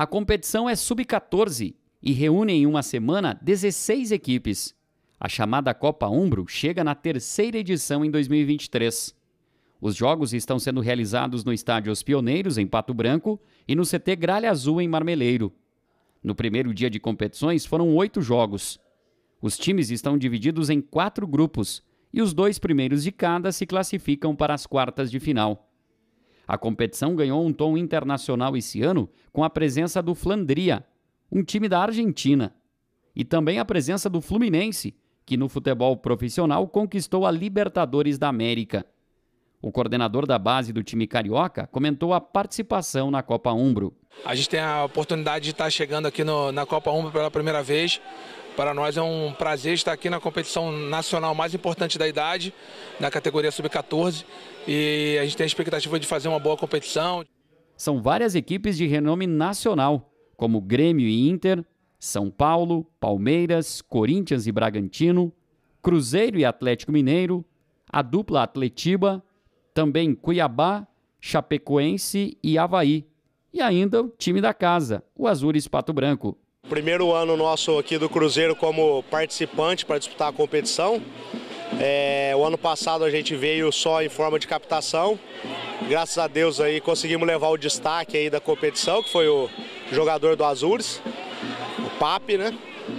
A competição é sub-14 e reúne em uma semana 16 equipes. A chamada Copa Umbro chega na terceira edição em 2023. Os jogos estão sendo realizados no estádio Os Pioneiros, em Pato Branco, e no CT Gralha Azul, em Marmeleiro. No primeiro dia de competições foram oito jogos. Os times estão divididos em quatro grupos e os dois primeiros de cada se classificam para as quartas de final. A competição ganhou um tom internacional esse ano com a presença do Flandria, um time da Argentina, e também a presença do Fluminense, que no futebol profissional conquistou a Libertadores da América. O coordenador da base do time carioca comentou a participação na Copa Umbro. A gente tem a oportunidade de estar chegando aqui no, na Copa Umbro pela primeira vez. Para nós é um prazer estar aqui na competição nacional mais importante da idade, na categoria sub-14. E a gente tem a expectativa de fazer uma boa competição. São várias equipes de renome nacional, como Grêmio e Inter, São Paulo, Palmeiras, Corinthians e Bragantino, Cruzeiro e Atlético Mineiro, a dupla Atletiba, também Cuiabá, Chapecoense e Havaí, e ainda o time da casa, o Azures Pato Branco. Primeiro ano nosso aqui do Cruzeiro como participante para disputar a competição. É, o ano passado a gente veio só em forma de captação. Graças a Deus aí conseguimos levar o destaque aí da competição, que foi o jogador do Azures, o Pape, né?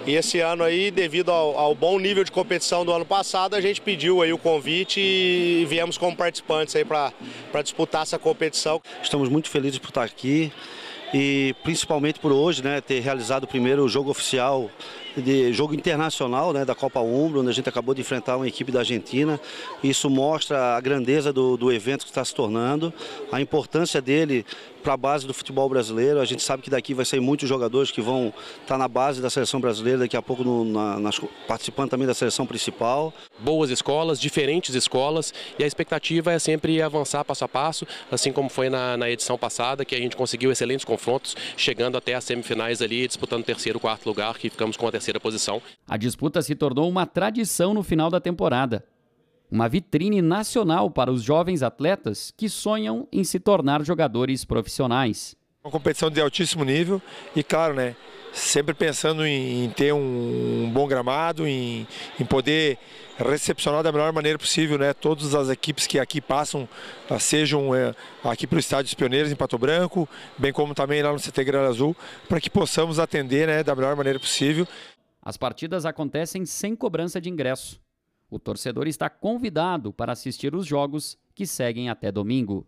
E esse ano aí, devido ao, ao, bom nível de competição do ano passado, a gente pediu aí o convite e viemos como participantes aí para disputar essa competição. Estamos muito felizes por estar aqui e principalmente por hoje, né, ter realizado o primeiro jogo oficial de jogo internacional né, da Copa Umbro, onde a gente acabou de enfrentar uma equipe da Argentina. Isso mostra a grandeza do, do evento que está se tornando, a importância dele para a base do futebol brasileiro. A gente sabe que daqui vai sair muitos jogadores que vão estar tá na base da seleção brasileira, daqui a pouco no, na, nas, participando também da seleção principal. Boas escolas, diferentes escolas, e a expectativa é sempre avançar passo a passo, assim como foi na, na edição passada, que a gente conseguiu excelentes confrontos, chegando até as semifinais ali, disputando terceiro, quarto lugar, que ficamos com a terceira terceira posição. A disputa se tornou uma tradição no final da temporada. Uma vitrine nacional para os jovens atletas que sonham em se tornar jogadores profissionais. Uma competição de altíssimo nível e, claro, né, sempre pensando em, em ter um bom gramado, em, em, poder recepcionar da melhor maneira possível né, todas as equipes que aqui passam, ah, sejam é, aqui para o Estádio dos Pioneiros em Pato Branco, bem como também lá no CT Grande Azul, para que possamos atender né, da melhor maneira possível. As partidas acontecem sem cobrança de ingresso. O torcedor está convidado para assistir os jogos que seguem até domingo.